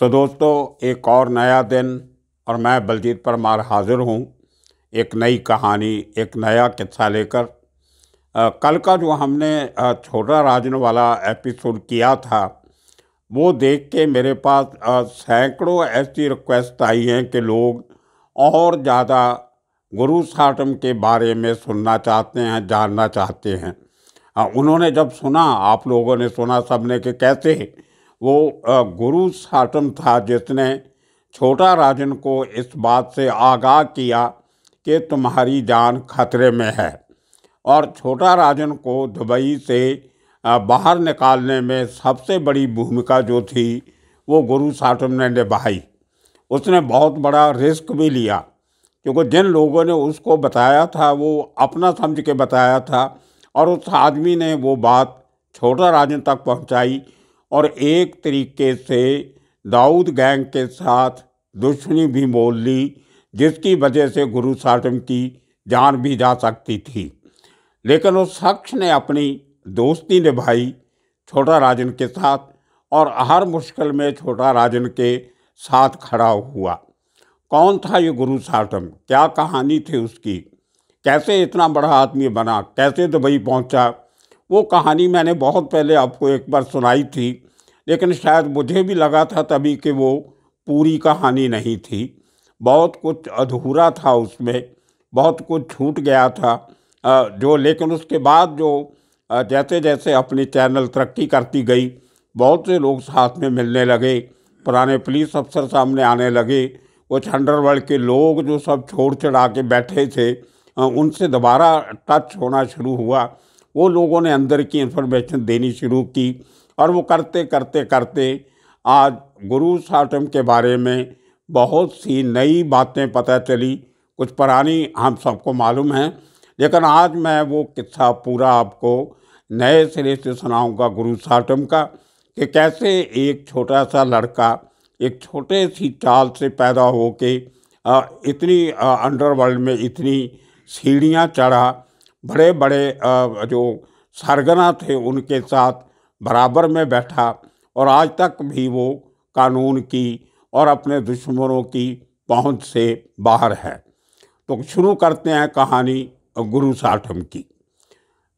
तो दोस्तों एक और नया दिन और मैं बलजीत परमार हाज़िर हूँ एक नई कहानी एक नया किस्सा लेकर कल का जो हमने छोटा राजन वाला एपिसोड किया था वो देख के मेरे पास सैकड़ों ऐसी रिक्वेस्ट आई हैं कि लोग और ज़्यादा गुरु साटम के बारे में सुनना चाहते हैं जानना चाहते हैं उन्होंने जब सुना आप लोगों ने सुना सबने के कैसे वो गुरु साटन था जिसने छोटा राजन को इस बात से आगाह किया कि तुम्हारी जान खतरे में है और छोटा राजन को दुबई से बाहर निकालने में सबसे बड़ी भूमिका जो थी वो गुरु साटम ने निभाई उसने बहुत बड़ा रिस्क भी लिया क्योंकि जिन लोगों ने उसको बताया था वो अपना समझ के बताया था और उस आदमी ने वो बात छोटा राजन तक पहुंचाई और एक तरीके से दाऊद गैंग के साथ दुश्मनी भी मोल ली जिसकी वजह से गुरु साटम की जान भी जा सकती थी लेकिन उस शख्स ने अपनी दोस्ती निभाई छोटा राजन के साथ और हर मुश्किल में छोटा राजन के साथ खड़ा हुआ कौन था ये गुरु साटम क्या कहानी थी उसकी कैसे इतना बड़ा आदमी बना कैसे दुबई पहुंचा वो कहानी मैंने बहुत पहले आपको एक बार सुनाई थी लेकिन शायद मुझे भी लगा था तभी कि वो पूरी कहानी नहीं थी बहुत कुछ अधूरा था उसमें बहुत कुछ छूट गया था जो लेकिन उसके बाद जो जैसे जैसे अपने चैनल तरक्की करती गई बहुत से लोग साथ में मिलने लगे पुराने पुलिस अफसर सामने आने लगे कुछ अंडरवर्ल्ड के लोग जो सब छोड़ चढ़ा के बैठे थे उनसे दोबारा टच होना शुरू हुआ वो लोगों ने अंदर की इन्फॉर्मेशन देनी शुरू की और वो करते करते करते आज गुरु साटम के बारे में बहुत सी नई बातें पता चली कुछ पुरानी हम सबको मालूम है लेकिन आज मैं वो किस्सा पूरा आपको नए सिरे से सुनाऊंगा गुरु साटम का कि कैसे एक छोटा सा लड़का एक छोटे सी चाल से पैदा हो के इतनी अंडरवर्ल्ड में इतनी सीढ़ियाँ चढ़ा बड़े बड़े जो सरगना थे उनके साथ बराबर में बैठा और आज तक भी वो कानून की और अपने दुश्मनों की पहुंच से बाहर है तो शुरू करते हैं कहानी गुरु साठम की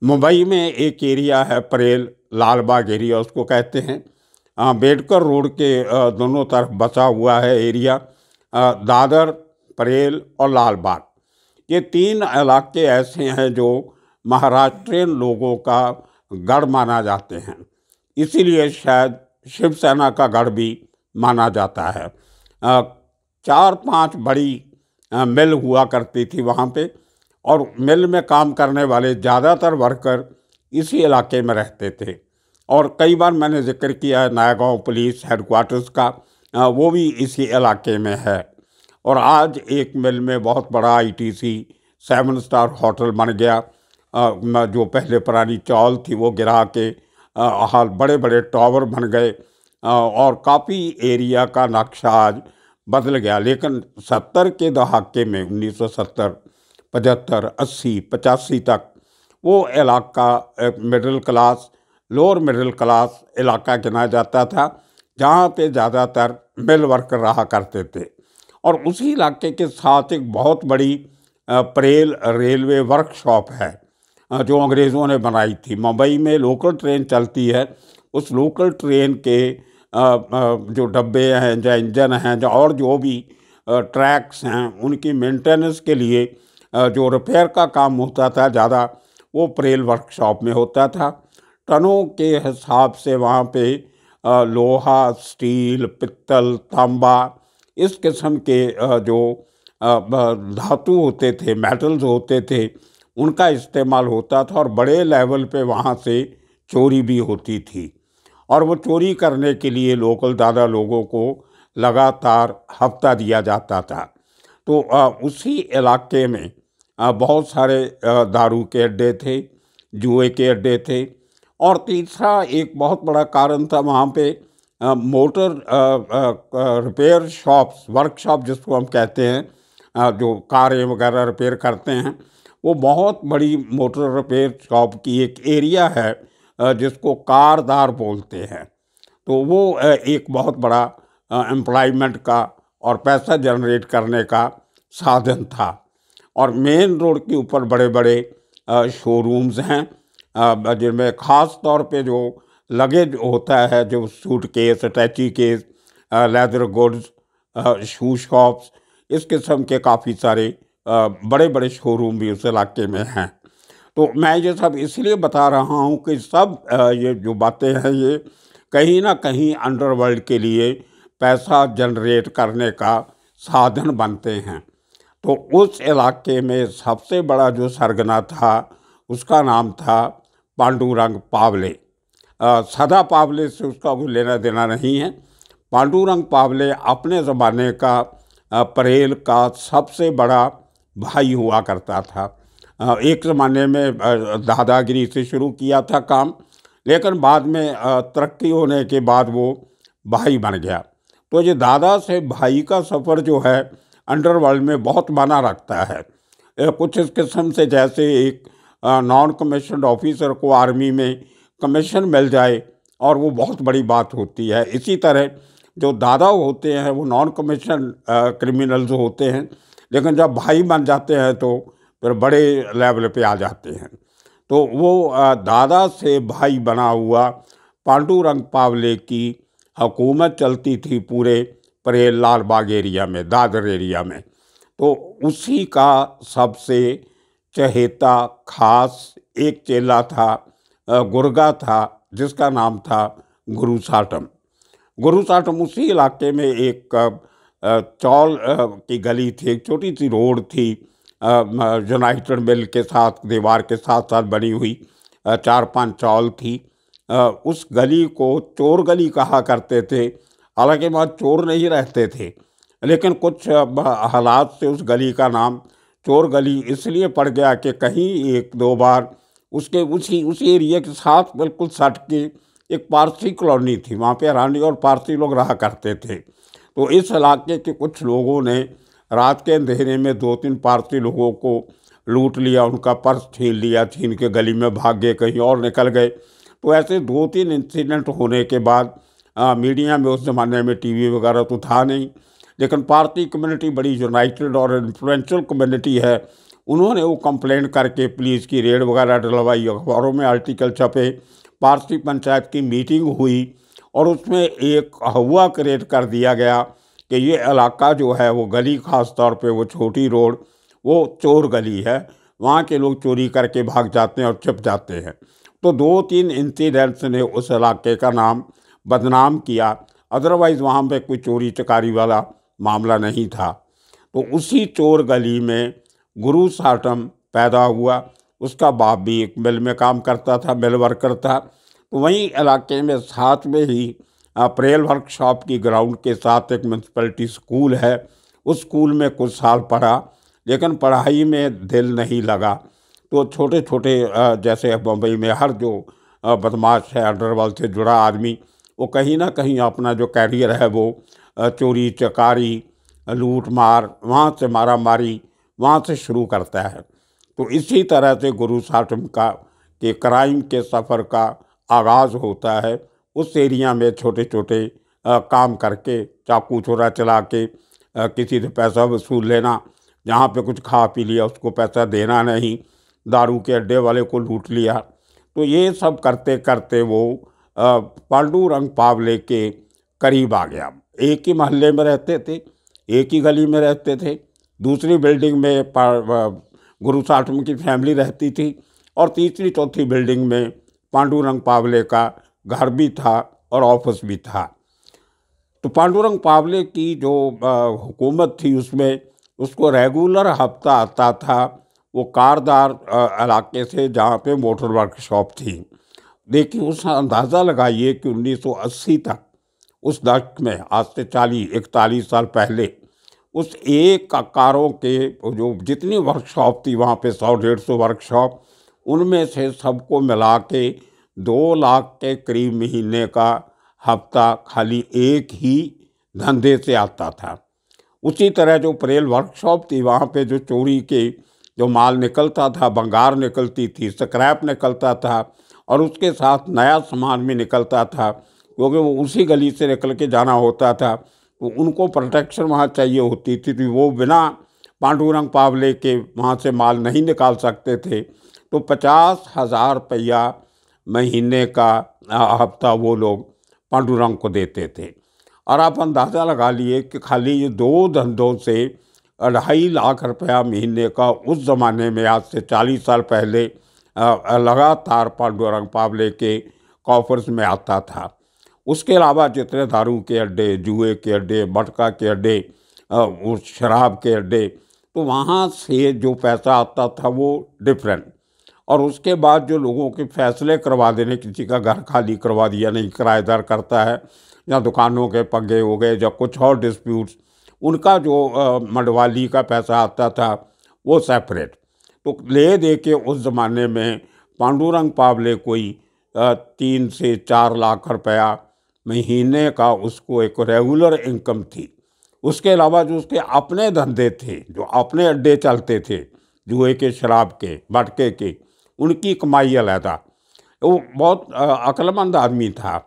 मुंबई में एक एरिया है परेल लाल बाग एरिया उसको कहते हैं अम्बेडकर रोड के दोनों तरफ बसा हुआ है एरिया दादर परेल और लाल बाग ये तीन इलाके ऐसे हैं जो महाराष्ट्रीय लोगों का गढ़ माना जाते हैं इसीलिए शायद शिवसेना का गढ़ भी माना जाता है चार पांच बड़ी मिल हुआ करती थी वहाँ पे और मिल में काम करने वाले ज़्यादातर वर्कर इसी इलाके में रहते थे और कई बार मैंने जिक्र किया है नायगांव पुलिस हेडक्वार्टर्स का वो भी इसी इलाके में है और आज एक मिल में बहुत बड़ा आईटीसी सेवन स्टार होटल बन गया जो पहले पुरानी चौल थी वो गिरा के हाल बड़े बड़े टावर बन गए और काफ़ी एरिया का नक्शा आज बदल गया लेकिन सत्तर के दहाके में उन्नीस सौ सत्तर पचहत्तर अस्सी पचासी तक वो इलाका middle class lower middle class इलाका गिना जाता था जहाँ पे ज़्यादातर मिल वर्कर रहा करते थे और उसी इलाके के साथ एक बहुत बड़ी परेल रेलवे वर्कशॉप है जो अंग्रेज़ों ने बनाई थी मुंबई में लोकल ट्रेन चलती है उस लोकल ट्रेन के जो डब्बे हैं जो इंजन हैं जो और जो भी ट्रैक्स हैं उनकी मेंटेनेंस के लिए जो रिपेयर का काम होता था ज़्यादा वो परेल वर्कशॉप में होता था टनों के हिसाब से वहाँ पे लोहा स्टील पित्तल तांबा इस किस्म के जो धातु होते थे मेटल्स होते थे उनका इस्तेमाल होता था और बड़े लेवल पे वहाँ से चोरी भी होती थी और वो चोरी करने के लिए लोकल दादा लोगों को लगातार हफ्ता दिया जाता था तो उसी इलाके में बहुत सारे दारू के अड्डे थे जुए के अड्डे थे और तीसरा एक बहुत बड़ा कारण था वहाँ पे मोटर रिपेयर शॉप्स वर्कशॉप जिसको हम कहते हैं जो कारें वगैरह रिपेयर करते हैं वो बहुत बड़ी मोटर रिपेयर शॉप की एक एरिया है जिसको कारदार बोलते हैं तो वो एक बहुत बड़ा एम्प्लॉयमेंट का और पैसा जनरेट करने का साधन था और मेन रोड के ऊपर बड़े बड़े शोरूम्स हैं जिनमें ख़ास तौर पे जो लगेज होता है जो suitcase attache case leather goods shoe shops इस किस्म के काफ़ी सारे बड़े बड़े शोरूम भी उस इलाके में हैं तो मैं ये सब इसलिए बता रहा हूँ कि सब ये जो बातें हैं ये कहीं ना कहीं अंडरवर्ल्ड के लिए पैसा जनरेट करने का साधन बनते हैं तो उस इलाके में सबसे बड़ा जो सरगना था उसका नाम था पांडुरंग पावले सदा पावले से उसका कोई लेना देना नहीं है पांडुरंग पावले अपने ज़माने का परेल का सबसे बड़ा भाई हुआ करता था एक ज़माने में दादागिरी से शुरू किया था काम लेकिन बाद में तरक्की होने के बाद वो भाई बन गया तो ये दादा से भाई का सफ़र जो है अंडरवर्ल्ड में बहुत माना रखता है कुछ इस किस्म से जैसे एक नॉन कमीशनड ऑफिसर को आर्मी में कमीशन मिल जाए और वो बहुत बड़ी बात होती है इसी तरह जो दादा होते हैं वो नॉन कमीशन क्रिमिनल्स होते हैं लेकिन जब भाई बन जाते हैं तो फिर बड़े लेवल पे आ जाते हैं तो वो दादा से भाई बना हुआ पांडू रंग पावले की हकूमत चलती थी पूरे परेल लाल बाग एरिया में दादर एरिया में तो उसी का सबसे चहेता खास एक चेला था गुर्गा था जिसका नाम था गुरु साटम गुरु साटम उसी इलाके में एक चौल की गली थी एक छोटी सी रोड थी यूनाइटेड मिल के साथ दीवार के साथ साथ बनी हुई चार पांच चौल थी उस गली को चोर गली कहा करते थे हालांकि वहाँ चोर नहीं रहते थे लेकिन कुछ हालात से उस गली का नाम चोर गली इसलिए पड़ गया कि कहीं एक दो बार उसके उसी उसी एरिया के साथ बिल्कुल सट के एक पारसी कॉलोनी थी वहाँ पे रानी और पारसी लोग रहा करते थे तो इस इलाके के कुछ लोगों ने रात के अंधेरे में दो तीन पारसी लोगों को लूट लिया उनका पर्स छीन लिया छीन के गली में भाग गए कहीं और निकल गए तो ऐसे दो तीन इंसिडेंट होने के बाद आ, मीडिया में उस ज़माने में टीवी वगैरह तो था नहीं लेकिन पारसी कम्युनिटी बड़ी यूनाइटेड और इन्फ्लुन्शल कम्युनिटी है उन्होंने वो कंप्लेन करके पुलिस की रेड वगैरह डलवाई अखबारों में आर्टिकल छपे पारसी पंचायत की मीटिंग हुई और उसमें एक हवा क्रिएट कर दिया गया कि ये इलाका जो है वो गली ख़ास तौर पे वो छोटी रोड वो चोर गली है वहाँ के लोग चोरी करके भाग जाते हैं और छिप जाते हैं तो दो तीन इंसिडेंट्स ने उस इलाके का नाम बदनाम किया अदरवाइज़ वहाँ पे कोई चोरी चकारी वाला मामला नहीं था तो उसी चोर गली में गुरु साटम पैदा हुआ उसका बाप भी एक मिल में काम करता था मिल वर्कर था तो वहीं इलाके में साथ में ही अप्रैल वर्कशॉप की ग्राउंड के साथ एक म्यूनसिपलिटी स्कूल है उस स्कूल में कुछ साल पढ़ा लेकिन पढ़ाई में दिल नहीं लगा तो छोटे छोटे जैसे बम्बई में हर जो बदमाश है अंडरवर्ल्ड से जुड़ा आदमी वो कहीं ना कहीं अपना जो कैरियर है वो चोरी चकारी लूट मार वहाँ से मारा मारी वहाँ से शुरू करता है तो इसी तरह से गुरु साठम का के क्राइम के सफ़र का आगाज़ होता है उस एरिया में छोटे छोटे काम करके चाकू छोरा चला के आ, किसी से पैसा वसूल लेना जहाँ पे कुछ खा पी लिया उसको पैसा देना नहीं दारू के अड्डे वाले को लूट लिया तो ये सब करते करते वो पांडू रंग पावले के करीब आ गया एक ही मोहल्ले में रहते थे एक ही गली में रहते थे दूसरी बिल्डिंग में गुरु साठम की फैमिली रहती थी और तीसरी चौथी बिल्डिंग में पांडुरंग पावले का घर भी था और ऑफिस भी था तो पांडुरंग पावले की जो हुकूमत थी उसमें उसको रेगुलर हफ्ता आता था वो कारदार इलाके से जहाँ पे मोटर वर्कशॉप थी देखिए उस अंदाज़ा लगाइए कि 1980 तक उस दशक में आज से चालीस इकतालीस साल पहले उस एक कारों के जो जितनी वर्कशॉप थी वहाँ पे सौ डेढ़ सौ वर्कशॉप उनमें से सबको मिला के दो लाख के करीब महीने का हफ्ता खाली एक ही धंधे से आता था उसी तरह जो परेल वर्कशॉप थी वहाँ पे जो चोरी के जो माल निकलता था बंगार निकलती थी स्क्रैप निकलता था और उसके साथ नया सामान भी निकलता था क्योंकि वो उसी गली से निकल के जाना होता था उनको प्रोटेक्शन वहाँ चाहिए होती थी तो वो बिना पांडुरंग पावले के वहाँ से माल नहीं निकाल सकते थे तो पचास हज़ार रुपया महीने का हफ्ता वो लोग पांडुरंग को देते थे और आप अंदाज़ा लगा लिए कि खाली ये दो धंधों से अढ़ाई लाख रुपया महीने का उस ज़माने में आज से चालीस साल पहले लगातार पांडुरंग पावले के कॉफर्स में आता था उसके अलावा जितने दारू के अड्डे जुए के अड्डे मटका के अड्डे शराब के अड्डे तो वहाँ से जो पैसा आता था वो डिफरेंट और उसके बाद जो लोगों के फैसले करवा देने किसी का घर खाली करवा दिया नहीं किराएदार करता है या दुकानों के पंगे हो गए या कुछ और डिस्प्यूट्स उनका जो मडवाली का पैसा आता था वो सेपरेट तो ले दे के उस ज़माने में पांडुरंग पावले कोई तीन से चार लाख रुपया महीने का उसको एक रेगुलर इनकम थी उसके अलावा जो उसके अपने धंधे थे जो अपने अड्डे चलते थे जुए के शराब के भटके के उनकी कमाई अलहदा वो बहुत अक्लमंद आदमी था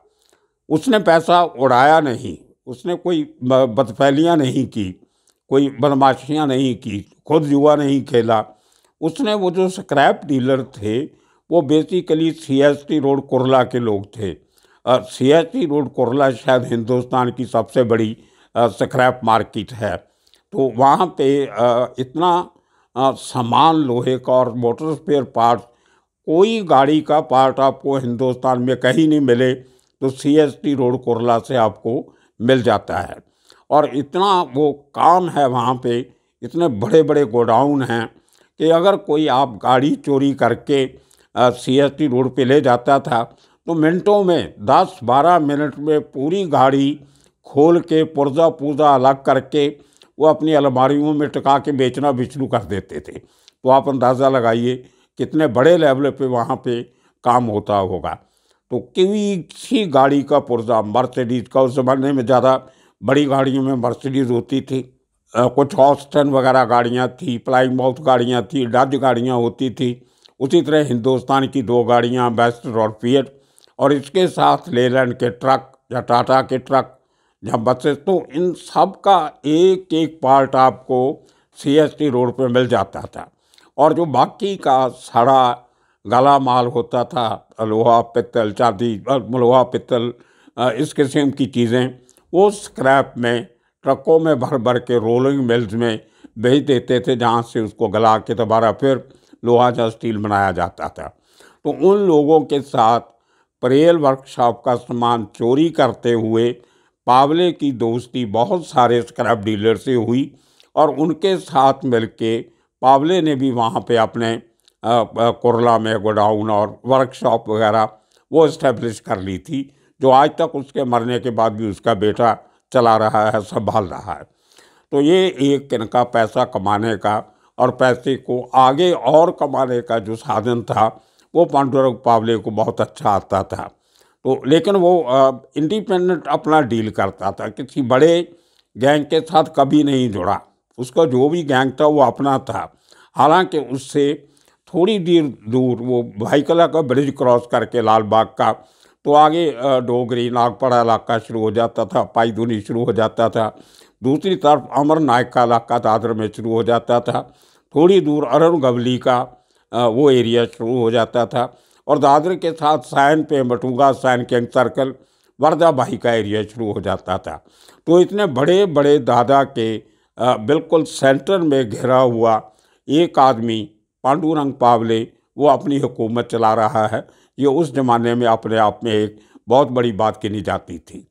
उसने पैसा उड़ाया नहीं उसने कोई बदफैलियाँ नहीं की कोई बदमाशियाँ नहीं की खुद युवा नहीं खेला उसने वो जो स्क्रैप डीलर थे वो basically C S T road Kurla के लोग थे टी रोड कोरला शायद हिंदुस्तान की सबसे बड़ी स्क्रैप मार्केट है तो वहाँ पे इतना सामान लोहे का और मोटर स्पेयर पार्ट कोई गाड़ी का पार्ट आपको हिंदुस्तान में कहीं नहीं मिले तो C S T road Kurla से आपको मिल जाता है और इतना वो काम है वहाँ पे इतने बड़े बड़े गोडाउन हैं कि अगर कोई आप गाड़ी चोरी करके सी एस टी रोड पे ले जाता था तो मिनटों में 10-12 मिनट में पूरी गाड़ी खोल के पुर्जा पुर्जा अलग करके वो अपनी अलमारियों में टिका के बेचना भी शुरू कर देते थे तो आप अंदाज़ा लगाइए कितने बड़े लेवल पे वहाँ पे काम होता होगा तो किसी सी गाड़ी का पुर्जा मर्सिडीज़ का उस ज़माने में ज़्यादा बड़ी गाड़ियों में मर्सिडीज़ होती थी कुछ ऑस्टन वगैरह गाड़ियाँ थी प्लाइंग माउथ गाड़ियाँ थी डज गाड़ियाँ होती थी उसी तरह हिंदुस्तान की दो गाड़ियाँ बेस्ट और फियर और इसके साथ लेलैंड के ट्रक या टाटा के ट्रक या बसेस तो इन सब का एक एक पार्ट आपको सीएसटी रोड पे मिल जाता था और जो बाकी का सारा गला माल होता था लोहा पित्तल चांदी लोहा पित्तल इस किस्म की चीज़ें वो स्क्रैप में ट्रकों में भर भर के रोलिंग मिल्स में भेज देते थे जहाँ से उसको गला के दोबारा फिर लोहा या स्टील बनाया जाता था तो उन लोगों के साथ परेल वर्कशॉप का सामान चोरी करते हुए पावले की दोस्ती बहुत सारे स्क्रैप डीलर से हुई और उनके साथ मिलके पावले ने भी वहाँ पे अपने कुरला में गोडाउन और वर्कशॉप वगैरह वो इस्टेब्लिश कर ली थी जो आज तक उसके मरने के बाद भी उसका बेटा चला रहा है संभाल रहा है तो ये एक इनका पैसा कमाने का और पैसे को आगे और कमाने का जो साधन था वो पांडुरंग पावले को बहुत अच्छा आता था तो लेकिन वो इंडिपेंडेंट अपना डील करता था किसी बड़े गैंग के साथ कभी नहीं जुड़ा उसका जो भी गैंग था वो अपना था हालांकि उससे थोड़ी देर दूर वो भाईकला का ब्रिज क्रॉस करके लाल बाग का तो आगे डोगरी नागपड़ा इलाका शुरू हो जाता था पाईधुनी शुरू हो जाता था दूसरी तरफ अमर नायक का इलाका दादर में शुरू हो जाता था थोड़ी दूर अरुण गवली का वो एरिया शुरू हो जाता था और दादर के साथ सैन पे बटूंगा सैन किंग सर्कल वर्दा भाई का एरिया शुरू हो जाता था तो इतने बड़े बड़े दादा के बिल्कुल सेंटर में घिरा हुआ एक आदमी पांडुरंग पावले वो अपनी हुकूमत चला रहा है ये उस ज़माने में अपने आप में एक बहुत बड़ी बात गिनी जाती थी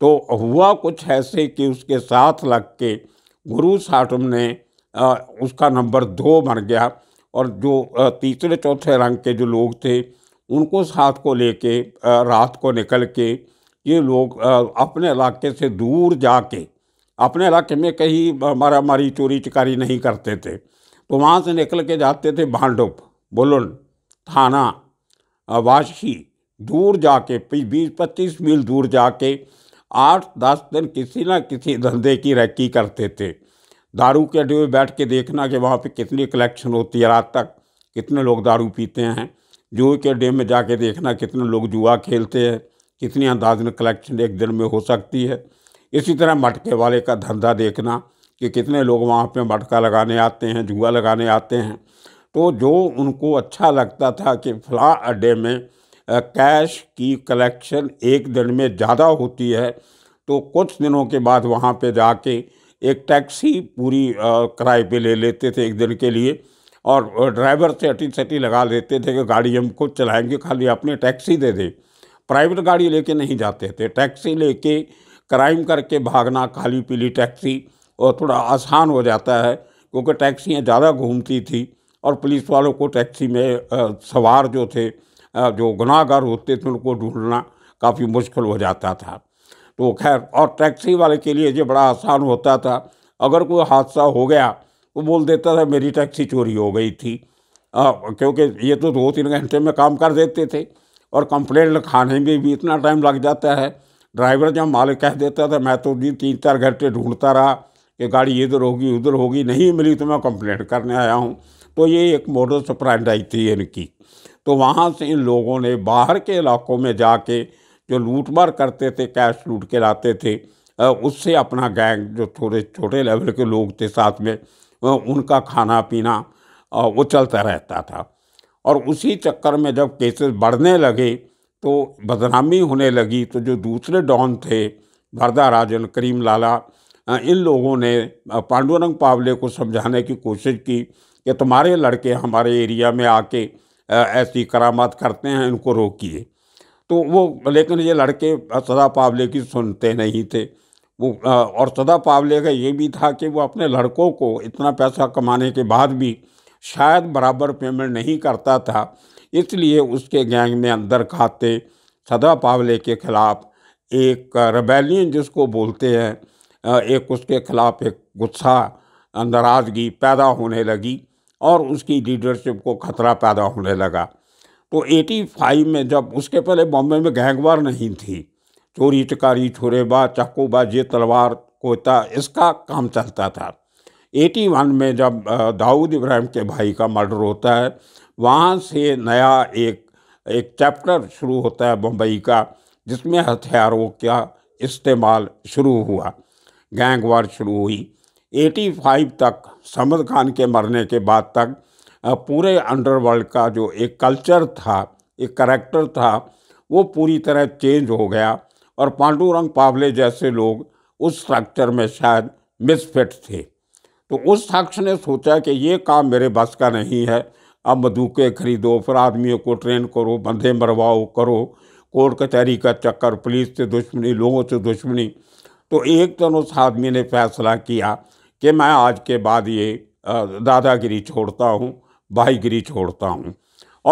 तो हुआ कुछ ऐसे कि उसके साथ लग के गुरु साटम ने उसका नंबर दो बन गया और जो तीसरे चौथे रंग के जो लोग थे उनको साथ को लेके रात को निकल के ये लोग अपने इलाके से दूर जाके अपने इलाके में कहीं मारा मारी चोरी चिकारी नहीं करते थे तो वहाँ से निकल के जाते थे भांडुप बुलंद थाना वाशी दूर जाके बीस पच्चीस मील दूर जाके आठ दस दिन किसी न किसी धंधे की रैकी करते थे दारू के अड्डे में बैठ के देखना कि वहाँ पे कितनी कलेक्शन होती है रात तक कितने लोग दारू पीते हैं जुए के अड्डे में जाके देखना कितने लोग जुआ खेलते हैं कितनी में कलेक्शन एक दिन में हो सकती है इसी तरह मटके वाले का धंधा देखना कि कितने लोग वहाँ पे मटका लगाने आते हैं जुआ लगाने आते हैं तो जो उनको अच्छा लगता था कि फला अड्डे में कैश की कलेक्शन एक दिन में ज़्यादा होती है तो कुछ दिनों के बाद वहाँ पे जाके एक टैक्सी पूरी किराए पे ले लेते थे एक दिन के लिए और ड्राइवर से अटी सटी लगा देते थे कि गाड़ी हम खुद चलाएंगे खाली अपने टैक्सी दे दे प्राइवेट गाड़ी लेके नहीं जाते थे टैक्सी लेके क्राइम करके भागना खाली पीली टैक्सी और थोड़ा आसान हो जाता है क्योंकि टैक्सियाँ ज़्यादा घूमती थी और पुलिस वालों को टैक्सी में सवार जो थे जो गुनाहगार होते थे उनको ढूंढना काफ़ी मुश्किल हो जाता था तो खैर और टैक्सी वाले के लिए ये बड़ा आसान होता था अगर कोई हादसा हो गया तो बोल देता था मेरी टैक्सी चोरी हो गई थी आ, क्योंकि ये तो दो तीन घंटे में काम कर देते थे और कंप्लेंट लिखाने में भी इतना टाइम लग जाता है ड्राइवर जब मालिक कह देता था मैं तो दिन तीन चार घंटे ढूंढता रहा कि गाड़ी इधर होगी उधर होगी नहीं मिली तो मैं कंप्लेंट करने आया हूँ तो ये एक मोटर सप्राइड आई थी इनकी तो वहाँ से इन लोगों ने बाहर के इलाकों में जाके जो लूटमार करते थे कैश लूट के लाते थे उससे अपना गैंग जो थोड़े छोटे लेवल के लोग थे साथ में उनका खाना पीना वो चलता रहता था और उसी चक्कर में जब केसेस बढ़ने लगे तो बदनामी होने लगी तो जो दूसरे डॉन थे वरदा राजन करीम लाला इन लोगों ने पांडुरंग पावले को समझाने की कोशिश की कि तुम्हारे लड़के हमारे एरिया में आके ऐसी करामात करते हैं इनको रोकिए तो वो लेकिन ये लड़के सदा पावले की सुनते नहीं थे वो और सदा पावले का ये भी था कि वो अपने लड़कों को इतना पैसा कमाने के बाद भी शायद बराबर पेमेंट नहीं करता था इसलिए उसके गैंग में अंदर खाते सदा पावले के ख़िलाफ़ एक रबेलियन जिसको बोलते हैं एक उसके ख़िलाफ़ एक गुस्सा नाराज़गी पैदा होने लगी और उसकी लीडरशिप को ख़तरा पैदा होने लगा तो 85 में जब उसके पहले बॉम्बे में गैंगवार नहीं थी चोरी चकारी बा जे तलवार कोता इसका काम चलता था 81 में जब दाऊद इब्राहिम के भाई का मर्डर होता है वहाँ से नया एक एक चैप्टर शुरू होता है बम्बई का जिसमें हथियारों का इस्तेमाल शुरू हुआ गैंग वार शुरू हुई 85 तक समद खान के मरने के बाद तक पूरे अंडरवर्ल्ड का जो एक कल्चर था एक करैक्टर था वो पूरी तरह चेंज हो गया और पांडुरंग पावले जैसे लोग उस स्ट्रक्चर में शायद मिसफिट थे तो उस शख्स ने सोचा कि ये काम मेरे बस का नहीं है अब मधुके खरीदो फिर आदमियों को ट्रेन करो बंधे मरवाओ करो कोर्ट कचहरी का चक्कर पुलिस से दुश्मनी लोगों से दुश्मनी तो एक दिन उस आदमी ने फैसला किया कि मैं आज के बाद ये दादागिरी छोड़ता हूँ भाईगिरी छोड़ता हूँ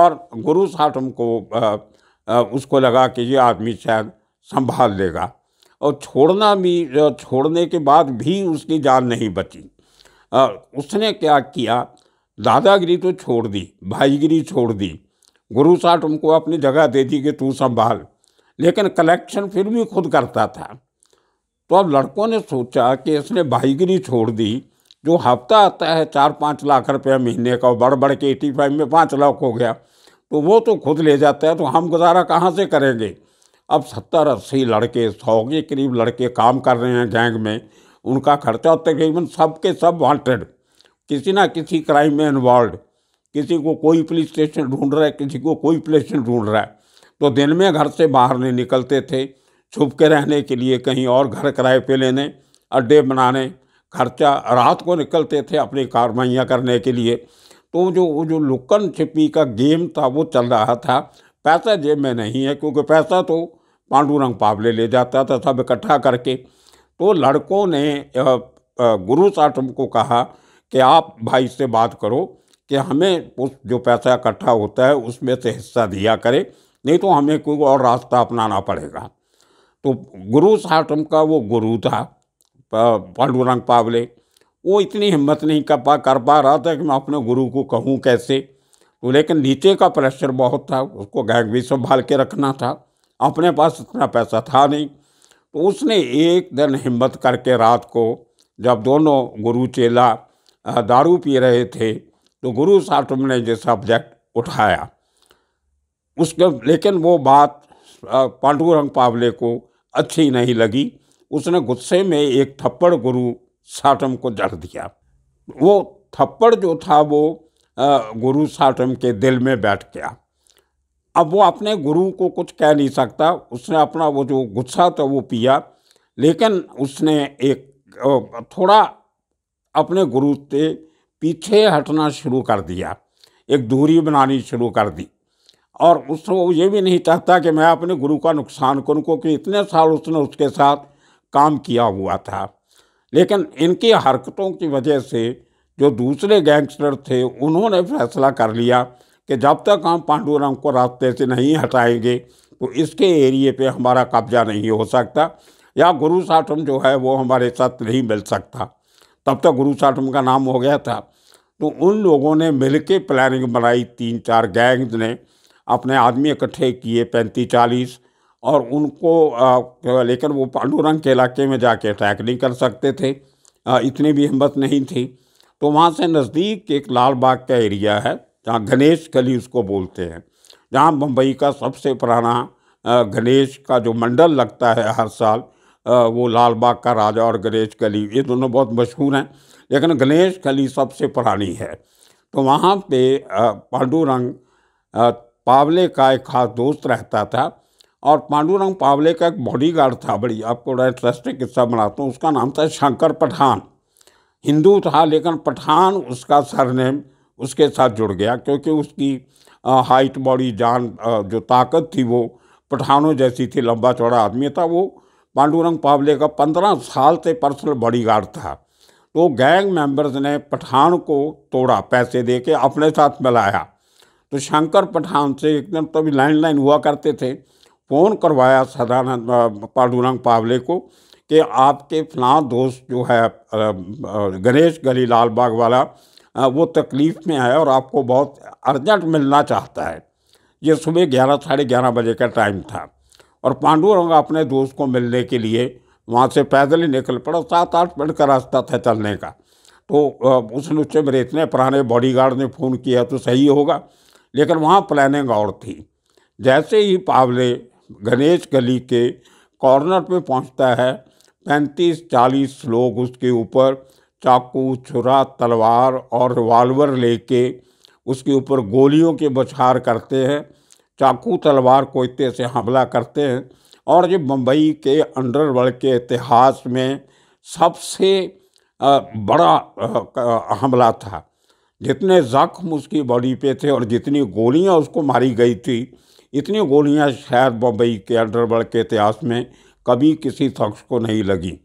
और गुरु साहब हमको उसको लगा कि ये आदमी शायद संभाल लेगा और छोड़ना भी छोड़ने के बाद भी उसकी जान नहीं बची आ, उसने क्या किया दादागिरी तो छोड़ दी भाईगिरी छोड़ दी गुरु साहब तुमको अपनी जगह दे दी कि तू संभाल लेकिन कलेक्शन फिर भी खुद करता था तो अब लड़कों ने सोचा कि इसने भाईगिरी छोड़ दी जो हफ्ता आता है चार पाँच लाख रुपया महीने का बढ़ बढ़ के एटी फाइव में पाँच लाख हो गया तो वो तो खुद ले जाता है तो हम गुजारा कहाँ से करेंगे अब सत्तर अस्सी लड़के सौ के करीब लड़के काम कर रहे हैं गैंग में उनका खर्चा तो तकरीबन सब के सब वांटेड किसी ना किसी क्राइम में इन्वॉल्व किसी को कोई पुलिस स्टेशन ढूंढ रहा है किसी को कोई पुलिस स्टेशन ढूंढ रहा है तो दिन में घर से बाहर नहीं निकलते थे छुप के रहने के लिए कहीं और घर किराए पे लेने अड्डे बनाने खर्चा रात को निकलते थे अपनी कार्रवाइयाँ करने के लिए तो जो वो जो लुकन छिपी का गेम था वो चल रहा था पैसा जेब में नहीं है क्योंकि पैसा तो पांडुरंग पावले ले जाता था सब इकट्ठा करके तो लड़कों ने गुरु साटम को कहा कि आप भाई से बात करो कि हमें उस जो पैसा इकट्ठा होता है उसमें से हिस्सा दिया करे नहीं तो हमें कोई और रास्ता अपनाना पड़ेगा तो गुरु साटम का वो गुरु था पांडुरंग पावले वो इतनी हिम्मत नहीं कर पा कर पा रहा था कि मैं अपने गुरु को कहूँ कैसे तो लेकिन नीचे का प्रेशर बहुत था उसको गैग भी संभाल के रखना था अपने पास इतना पैसा था नहीं तो उसने एक दिन हिम्मत करके रात को जब दोनों गुरु चेला दारू पी रहे थे तो गुरु साहब ने जैसा सब्जेक्ट उठाया उसके लेकिन वो बात पांडुरंग पावले को अच्छी नहीं लगी उसने गुस्से में एक थप्पड़ गुरु साटम को जड़ दिया वो थप्पड़ जो था वो गुरु साटम के दिल में बैठ गया अब वो अपने गुरु को कुछ कह नहीं सकता उसने अपना वो जो गुस्सा था वो पिया लेकिन उसने एक थोड़ा अपने गुरु से पीछे हटना शुरू कर दिया एक दूरी बनानी शुरू कर दी और उसको ये भी नहीं चाहता कि मैं अपने गुरु का नुकसान करूँ क्योंकि इतने साल उसने उसके साथ काम किया हुआ था लेकिन इनकी हरकतों की वजह से जो दूसरे गैंगस्टर थे उन्होंने फैसला कर लिया कि जब तक हम पांडुरंग को रास्ते से नहीं हटाएंगे तो इसके एरिए पे हमारा कब्जा नहीं हो सकता या गुरु साठम जो है वो हमारे साथ नहीं मिल सकता तब तक गुरु साठम का नाम हो गया था तो उन लोगों ने मिल के प्लानिंग बनाई तीन चार गैंग्स ने अपने आदमी इकट्ठे किए पैंतीस चालीस और उनको लेकर वो पांडुरंग के इलाके में जाके अटैक नहीं कर सकते थे इतनी भी हिम्मत नहीं थी तो वहाँ से नज़दीक एक लाल बाग का एरिया है जहाँ गणेश गली उसको बोलते हैं जहाँ मुंबई का सबसे पुराना गणेश का जो मंडल लगता है हर साल वो लाल बाग का राजा और गणेश गली ये दोनों बहुत मशहूर हैं लेकिन गणेश गली सबसे पुरानी है तो वहाँ पे पांडुरंग पावले का एक खास दोस्त रहता था और पांडुरंग पावले का एक बॉडीगार्ड था बड़ी आपको इंटरेस्टिंग किस्सा बनाता हूँ उसका नाम था शंकर पठान हिंदू था लेकिन पठान उसका सरनेम उसके साथ जुड़ गया क्योंकि उसकी हाइट बॉडी जान जो ताकत थी वो पठानों जैसी थी लंबा चौड़ा आदमी था वो पांडुरंग पावले का पंद्रह साल से पर्सनल बॉडी था तो गैंग मेंबर्स ने पठान को तोड़ा पैसे दे के अपने साथ मिलाया तो शंकर पठान से एकदम तभी लाइन हुआ करते थे फ़ोन करवाया सदानंद पांडुरंग पावले को कि आपके फला दोस्त जो है गणेश गली लाल बाग वाला वो तकलीफ़ में है और आपको बहुत अर्जेंट मिलना चाहता है ये सुबह ग्यारह साढ़े ग्यारह बजे का टाइम था और पांडुरंग अपने दोस्त को मिलने के लिए वहाँ से पैदल ही निकल पड़ा सात आठ मिनट का रास्ता था चलने का तो उस नुच्चे मेरे इतने पुराने बॉडीगार्ड ने फ़ोन किया तो सही होगा लेकिन वहाँ प्लानिंग और थी जैसे ही पावले गणेश गली के कॉर्नर पे पहुंचता है पैंतीस चालीस लोग उसके ऊपर चाकू छुरा तलवार और रिवाल्वर लेके उसके ऊपर गोलियों के बछार करते हैं चाकू तलवार कोयते से हमला करते हैं और ये मुंबई के अंडरवर्ल्ड के इतिहास में सबसे बड़ा हमला था जितने ज़ख्म उसकी बॉडी पे थे और जितनी गोलियां उसको मारी गई थी इतनी गोलियां शायद बम्बई के अंडरवर्ल्ड के इतिहास में कभी किसी शख्स को नहीं लगी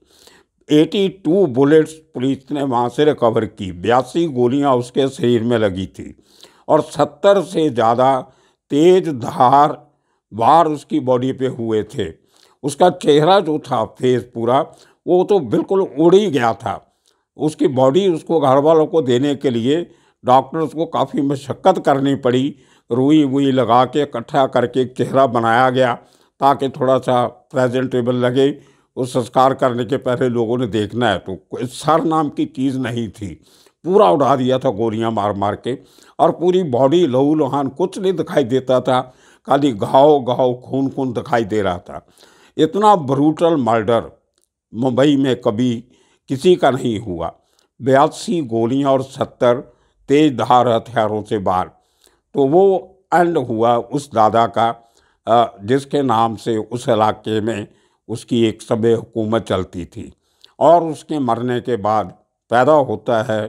82 बुलेट्स पुलिस ने वहाँ से रिकवर की बयासी गोलियाँ उसके शरीर में लगी थी और 70 से ज़्यादा तेज धार वार उसकी बॉडी पे हुए थे उसका चेहरा जो था फेस पूरा वो तो बिल्कुल उड़ ही गया था उसकी बॉडी उसको घर वालों को देने के लिए डॉक्टर्स को काफ़ी मशक्क़त करनी पड़ी रुई वुई लगा के इकट्ठा करके चेहरा बनाया गया ताकि थोड़ा सा प्रेजेंटेबल लगे उस संस्कार करने के पहले लोगों ने देखना है तो सर नाम की चीज़ नहीं थी पूरा उड़ा दिया था गोलियां मार मार के और पूरी बॉडी लहू लुहान कुछ नहीं दिखाई देता था खाली घाव घाव खून खून दिखाई दे रहा था इतना ब्रूटल मर्डर मुंबई में कभी किसी का नहीं हुआ बयासी गोलियां और सत्तर तेज धार हथियारों से बार तो वो एंड हुआ उस दादा का जिसके नाम से उस इलाके में उसकी एक सब हुकूमत चलती थी और उसके मरने के बाद पैदा होता है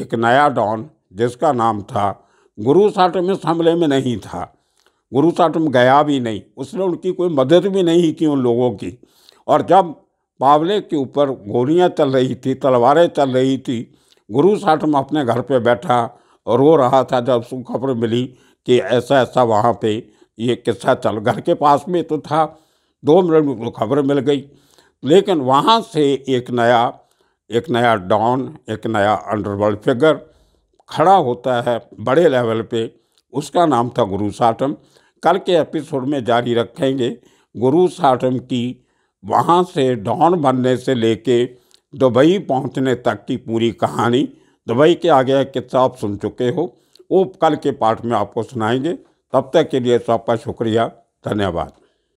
एक नया डॉन जिसका नाम था गुरु साटम इस हमले में नहीं था गुरु साटम गया भी नहीं उसने उनकी कोई मदद भी नहीं की उन लोगों की और जब पावले के ऊपर गोलियाँ चल रही थी तलवारें चल रही थी गुरु साटम अपने घर पे बैठा और रो रहा था जब खबर मिली कि ऐसा ऐसा वहाँ पे ये किस्सा चल घर के पास में तो था दो मिनट में तो खबर मिल गई लेकिन वहाँ से एक नया एक नया डॉन एक नया अंडरवर्ल्ड फिगर खड़ा होता है बड़े लेवल पे उसका नाम था गुरु साटम कल के एपिसोड में जारी रखेंगे गुरु साटम की वहाँ से डॉन बनने से लेके दुबई पहुँचने तक की पूरी कहानी दवाई के आगे एक किस्सा आप सुन चुके हो वो कल के पाठ में आपको सुनाएंगे तब तक के लिए सबका शुक्रिया धन्यवाद